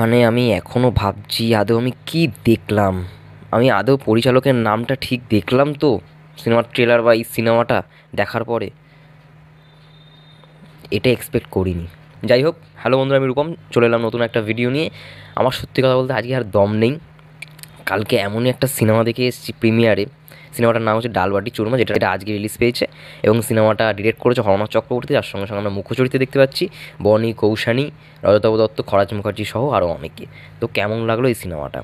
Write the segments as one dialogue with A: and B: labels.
A: মানে আমি এখনও ভাবছি আদৌ আমি কী দেখলাম আমি আদৌ পরিচালকের নামটা ঠিক দেখলাম তো সিনেমার ট্রেলার বা এই সিনেমাটা দেখার পরে এটা এক্সপেক্ট করিনি যাই হোক হ্যালো বন্ধুরা আমি রূপম চলে এলাম নতুন একটা ভিডিও নিয়ে আমার সত্যি কথা বলতে আজকে আর দম নেই কালকে এমনই একটা সিনেমা দেখে এসেছি প্রিমিয়ারে সিনেমাটার নাম হচ্ছে ডালবাটি চুরমা যেটা এটা আজকে রিলিজ পেয়েছে এবং সিনেমাটা ডিরেক্ট করেছে হরণ চক্রবর্তী যার সঙ্গে সঙ্গে আমরা চরিত্রে দেখতে পাচ্ছি বনি কৌশানী রজতাব দত্ত খরাজ মুখার্জি সহ আরও অনেকে তো কেমন লাগলো এই সিনেমাটা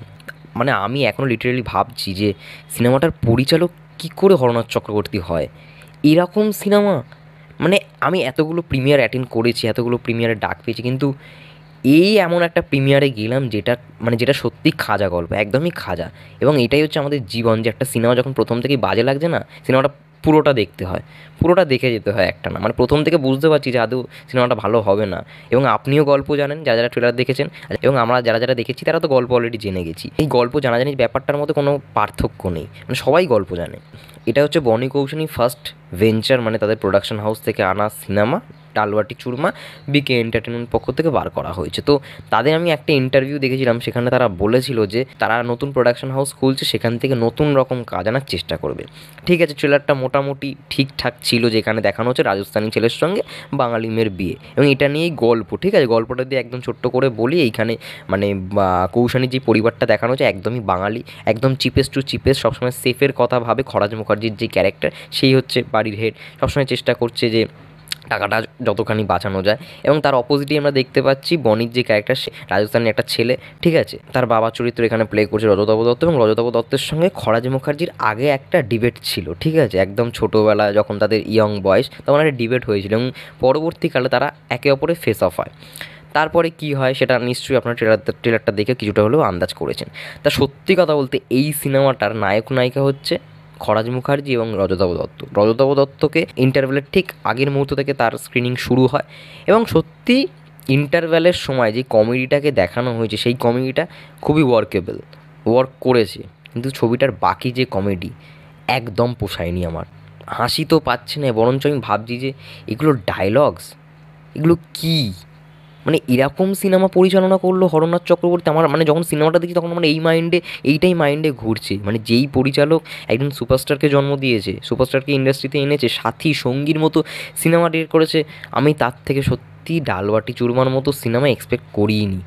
A: মানে আমি এখনও লিটারেলি ভাবছি যে সিনেমাটার পরিচালক কি করে হরনাথ চক্রবর্তী হয় এরকম সিনেমা মানে আমি এতগুলো প্রিমিয়ার অ্যাটেন্ড করেছি এতগুলো প্রিমিয়ারে ডাক পেয়েছি কিন্তু এই এমন একটা প্রিমিয়ারে গেলাম যেটা মানে যেটা সত্যি খাজা গল্প একদমই খাজা এবং এটাই হচ্ছে আমাদের জীবন যে একটা সিনেমা যখন প্রথম থেকেই বাজে লাগছে না সিনেমাটা পুরোটা দেখতে হয় পুরোটা দেখে যেতে হয় একটা না মানে প্রথম থেকে বুঝতে পারছি যে আদৌ সিনেমাটা ভালো হবে না এবং আপনিও গল্প জানেন যারা যারা ট্রেলার দেখেছেন এবং আমরা যারা যারা দেখেছি তারা তো গল্প অলরেডি জেনে গেছি এই গল্প জানা জানি ব্যাপারটার মধ্যে কোনো পার্থক্য নেই মানে সবাই গল্প জানে এটা হচ্ছে বনি কৌশনী ফার্স্ট ভেঞ্চার মানে তাদের প্রোডাকশন হাউস থেকে আনা সিনেমা ডালবাটি চুরমা বিকে এন্টারটেনমেন্ট পক্ষ থেকে বার করা হয়েছে তো তাদের আমি একটা ইন্টারভিউ দেখেছিলাম সেখানে তারা বলেছিল যে তারা নতুন প্রোডাকশন হাউস খুলছে সেখান থেকে নতুন রকম কাজ আনার চেষ্টা করবে ঠিক আছে ট্রেলারটা মোটামুটি ঠিকঠাক ছিল যেখানে দেখানো হচ্ছে রাজস্থানী ছেলের সঙ্গে বাঙালি মেয়ের বিয়ে এবং এটা নিয়েই গল্প ঠিক আছে গল্পটা দিয়ে একদম ছোট্ট করে বলি এইখানে মানে কৌশানীর যে পরিবারটা দেখানো হচ্ছে একদমই বাঙালি একদম চিপেস্ট টু চিপেস্ট সবসময় সেফের কথা ভাবে খরাজ মুখার্জির যে ক্যারেক্টার সেই হচ্ছে বাড়ির হেড সবসময় চেষ্টা করছে যে টাকাটা যতখানি বাঁচানো যায় এবং তার অপোজিটে আমরা দেখতে পাচ্ছি বনির যে ক্যারেক্টার রাজস্থানের একটা ছেলে ঠিক আছে তার বাবা চরিত্র এখানে প্লে করছে রজতাব দত্ত এবং রজতাব দত্তের সঙ্গে খরাজি মুখার্জির আগে একটা ডিবেট ছিল ঠিক আছে একদম ছোটোবেলা যখন তাদের ইয়ং বয়স তখন একটা ডিবেট হয়েছিল এবং পরবর্তীকালে তারা একে অপরে ফেস অফ হয় তারপরে কি হয় সেটা নিশ্চয়ই আপনার ট্রেলার ট্রেলারটা দেখে কিছুটা হলেও আন্দাজ করেছেন তা সত্যি কথা বলতে এই সিনেমাটার নায়ক নায়িকা হচ্ছে খরাজ মুখার্জি এবং রজতাব দত্ত রজতাব দত্তকে ইন্টারভ্যালের ঠিক আগের মুহূর্ত থেকে তার স্ক্রিনিং শুরু হয় এবং সত্যি ইন্টারভ্যালের সময় যে কমেডিটাকে দেখানো হয়েছে সেই কমেডিটা খুবই ওয়ার্কেবল ওয়ার্ক করেছে কিন্তু ছবিটার বাকি যে কমেডি একদম পোষায়নি আমার হাসি তো পাচ্ছে না বরঞ্চ আমি ভাবছি যে এগুলো ডায়লগস এগুলো কী মানে এরকম সিনেমা পরিচালনা করলো হরনাথ চক্রবর্তী আমার মানে যখন সিনেমাটা দেখি তখন মানে এই মাইন্ডে এইটাই মাইন্ডে ঘুরছে মানে যেই পরিচালক একজন সুপারস্টারকে জন্ম দিয়েছে সুপারস্টারকে ইন্ডাস্ট্রিতে এনেছে সাথী সঙ্গীর মতো সিনেমা ডেট করেছে আমি তার থেকে সত্যি ডালবাটি চুরমার মতো সিনেমা এক্সপেক্ট করিনি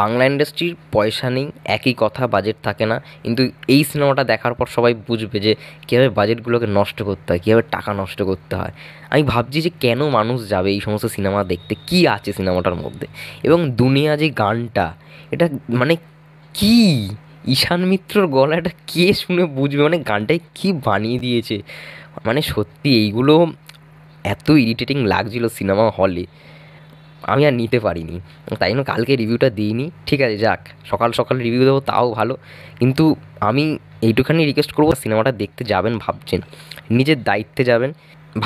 A: বাংলা ইন্ডাস্ট্রির পয়সা নেই একই কথা বাজেট থাকে না কিন্তু এই সিনেমাটা দেখার পর সবাই বুঝবে যে কীভাবে বাজেটগুলোকে নষ্ট করতে হয় কীভাবে টাকা নষ্ট করতে হয় আমি ভাবছি যে কেন মানুষ যাবে এই সমস্ত সিনেমা দেখতে কি আছে সিনেমাটার মধ্যে এবং দুনিয়া যে গানটা এটা মানে কি ঈশান মিত্রর গলাটা কে শুনে বুঝবে মানে গানটায় কি বানিয়ে দিয়েছে মানে সত্যি এইগুলো এত ইরিটেটিং লাগছিল সিনেমা হলে আমি আর নিতে পারিনি তাই জন্য কালকে রিভিউটা দিইনি ঠিক আছে যাক সকাল সকাল রিভিউ দেবো তাও ভালো কিন্তু আমি এইটুখানি রিকোয়েস্ট করবো সিনেমাটা দেখতে যাবেন ভাবছেন নিজের দায়িত্বে যাবেন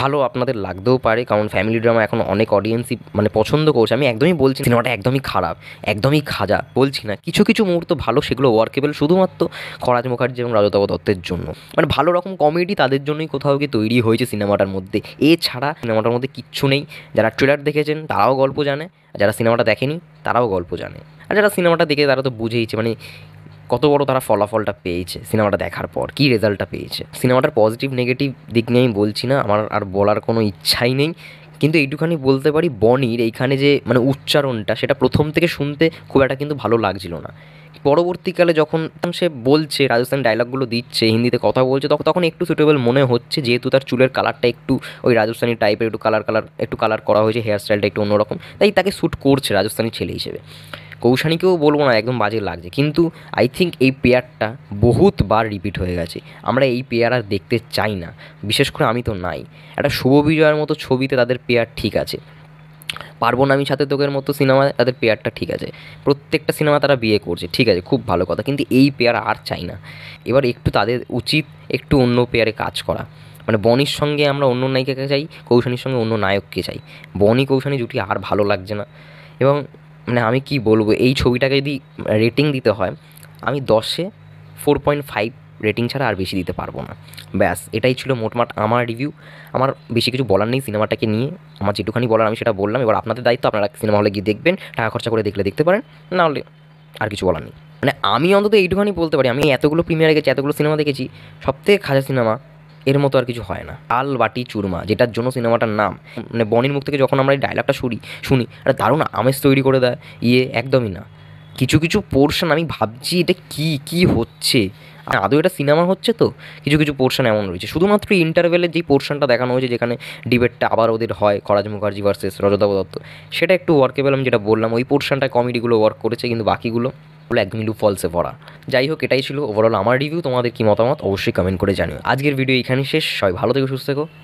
A: ভালো আপনাদের লাগতেও পারে কারণ ফ্যামিলি ড্রামা এখন অনেক অডিয়েন্সই মানে পছন্দ করছে আমি একদমই বলছি সিনেমাটা একদমই খারাপ একদমই খাজা বলছি না কিছু কিছু মুহূর্ত ভালো সেগুলো ওয়ার্কেবল শুধুমাত্র খরাজ মুখার্জি এবং রাজতাব দত্তের জন্য মানে ভালো রকম কমেডি তাদের জন্যই কোথাও গিয়ে তৈরি হয়েছে সিনেমাটার মধ্যে এছাড়া সিনেমাটার মধ্যে কিচ্ছু নেই যারা ট্রেলার দেখেছেন তারাও গল্প জানে যারা সিনেমাটা দেখেনি তারাও গল্প জানে আর যারা সিনেমাটা দেখে তারা তো বুঝেইছে মানে কত বড় তারা ফলাফলটা পেয়েছে সিনেমাটা দেখার পর কী রেজাল্টটা পেয়েছে সিনেমাটার পজিটিভ নেগেটিভ দিক নিয়ে আমি বলছি না আমার আর বলার কোনো ইচ্ছাই নেই কিন্তু এইটুখানি বলতে পারি বনির এইখানে যে মানে উচ্চারণটা সেটা প্রথম থেকে শুনতে খুব একটা কিন্তু ভালো লাগছিল না পরবর্তীকালে যখন সে বলছে রাজস্থান ডায়লগগুলো দিচ্ছে হিন্দিতে কথা বলছে তখন তখন একটু সুটেবল মনে হচ্ছে যেহেতু তার চুলের কালারটা একটু ওই রাজস্থানি টাইপের একটু কালার কালার একটু কালার করা হয়েছে হেয়ারস্টাইলটা একটু অন্যরকম তাই তাকে শ্যুট করছে রাজস্থানি ছেলে হিসেবে কৌশানীকেও বলবো না একদম বাজে লাগছে কিন্তু আই থিঙ্ক এই পেয়ারটা বহুতবার রিপিট হয়ে গেছে আমরা এই পেয়ার আর দেখতে চাই না বিশেষ করে আমি তো নাই একটা শুভ বিজয়ের মতো ছবিতে তাদের পেয়ার ঠিক আছে পারবো না আমি সাথে তোকের মতো সিনেমা তাদের পেয়ারটা ঠিক আছে প্রত্যেকটা সিনেমা তারা বিয়ে করছে ঠিক আছে খুব ভালো কথা কিন্তু এই পেয়ার আর চাই না এবার একটু তাদের উচিত একটু অন্য পেয়ারে কাজ করা মানে বনির সঙ্গে আমরা অন্য নায়িকাকে চাই কৌশানীর সঙ্গে অন্য নায়ককে চাই বনি কৌশানী জুটি আর ভালো লাগছে না এবং মানে আমি কি বলবো এই ছবিটাকে যদি রেটিং দিতে হয় আমি দশে ফোর পয়েন্ট ফাইভ রেটিং ছাড়া আর বেশি দিতে পারবো না ব্যাস এটাই ছিল মোটমাট আমার রিভিউ আমার বেশি কিছু বলার নেই সিনেমাটাকে নিয়ে আমার যেটুখানি বলার আমি সেটা বললাম এবার আপনাদের দায়িত্ব আপনারা সিনেমা হলে গিয়ে দেখবেন টাকা খরচা করে দেখলে দেখতে পারেন নাহলে আর কিছু বলার নেই মানে আমি অন্তত এইটুখানি বলতে পারি আমি এতগুলো প্রিমিয়ার গেছি এতগুলো সিনেমা দেখেছি সবথেকে খাজা সিনেমা এর মতো আর কিছু হয় না আল বাটি চুরমা যেটার জন্য সিনেমাটার নাম মানে বনির মুখ থেকে যখন আমরা এই ডায়লগটা শুনি শুনি একটা দারুণ আমেজ তৈরি করে দেয় ইয়ে একদমই না কিছু কিছু পোর্শন আমি ভাবছি এটা কি কি হচ্ছে আদৌ এটা সিনেমা হচ্ছে তো কিছু কিছু পোর্শন এমন রয়েছে শুধুমাত্র ইন্টারভেলের যেই পোর্শনটা দেখানো হয়েছে যেখানে ডিবেটটা আবার ওদের হয় খরাজ মুখার্জি ভার্সেস রজতাব দত্ত সেটা একটু ওয়ার্কেবেল আমি যেটা বললাম ওই পোর্শনটায় কমেডিগুলো ওয়ার্ক করেছে কিন্তু বাকিগুলো বলে একদমই লু ফলসে ভরা যাই হোক এটাই ছিল ওভারঅল আমার রিভিউ তোমাদের কি মতামত অবশ্যই কমেন্ট করে জানিও আজকের ভিডিও এখানে শেষ সবাই ভালো থেকো সুস্থ থেকো